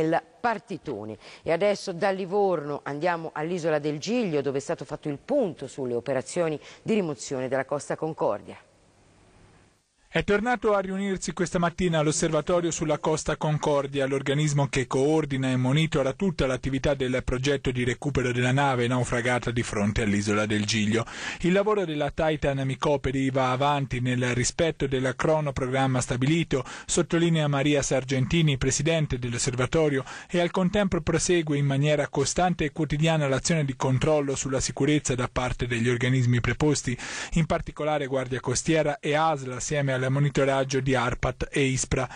del Partitone. E adesso da Livorno andiamo all'isola del Giglio dove è stato fatto il punto sulle operazioni di rimozione della Costa Concordia. È tornato a riunirsi questa mattina all'Osservatorio sulla Costa Concordia, l'organismo che coordina e monitora tutta l'attività del progetto di recupero della nave naufragata di fronte all'isola del Giglio. Il lavoro della Titan Micoperi va avanti nel rispetto del cronoprogramma stabilito, sottolinea Maria Sargentini, presidente dell'Osservatorio, e al contempo prosegue in maniera costante e quotidiana l'azione di controllo sulla sicurezza da parte degli organismi preposti, in particolare Guardia Costiera e ASL assieme alla monitoraggio di ARPAT e ISPRA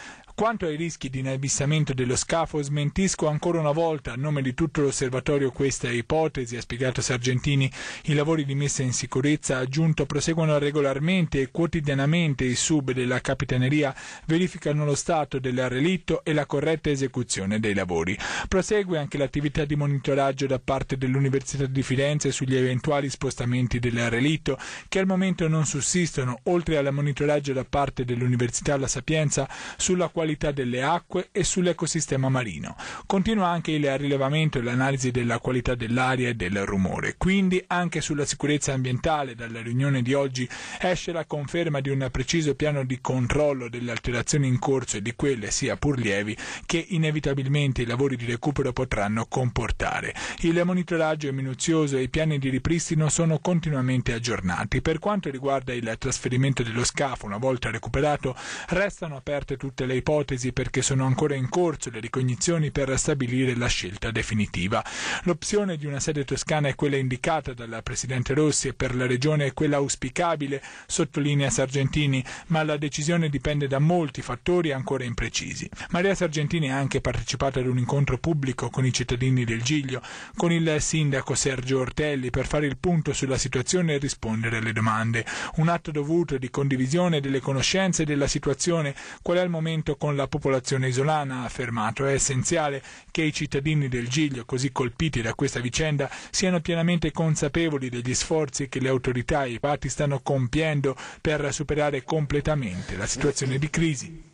quanto ai rischi di inabissamento dello scafo, smentisco ancora una volta, a nome di tutto l'osservatorio, questa ipotesi, ha spiegato Sargentini. I lavori di messa in sicurezza, ha aggiunto, proseguono regolarmente e quotidianamente i sub della Capitaneria verificano lo stato del relitto e la corretta esecuzione dei lavori. Prosegue anche l'attività di monitoraggio da parte dell'Università di Firenze sugli eventuali spostamenti del relitto, che al momento non sussistono, oltre al monitoraggio da parte dell'Università La Sapienza sulla qualità qualità delle acque e sull'ecosistema marino. Continua anche il rilevamento e l'analisi della qualità dell'aria e del rumore. Quindi anche sulla sicurezza ambientale dalla riunione di oggi esce la conferma di un preciso piano di controllo delle alterazioni in corso e di quelle, sia pur lievi, che inevitabilmente i lavori di recupero potranno comportare. Il monitoraggio è minuzioso e i piani di ripristino sono continuamente aggiornati. Per quanto riguarda il trasferimento dello scafo, una volta recuperato, restano aperte tutte le ipotesi ipotesi perché sono ancora in corso le ricognizioni per stabilire la scelta definitiva. L'opzione di una sede toscana è quella indicata dalla Presidente Rossi e per la Regione è quella auspicabile, sottolinea Sargentini, ma la decisione dipende da molti fattori ancora imprecisi. Maria Sargentini ha anche partecipato ad un incontro pubblico con i cittadini del Giglio, con il sindaco Sergio Ortelli per fare il punto sulla situazione e rispondere alle domande. Un atto dovuto di condivisione delle conoscenze della situazione, qual è il momento con la popolazione isolana, ha affermato. È essenziale che i cittadini del Giglio, così colpiti da questa vicenda, siano pienamente consapevoli degli sforzi che le autorità e i parti stanno compiendo per superare completamente la situazione di crisi.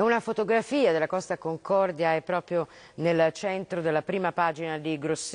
Una fotografia della Costa Concordia è proprio nel centro della prima pagina di Grosseto.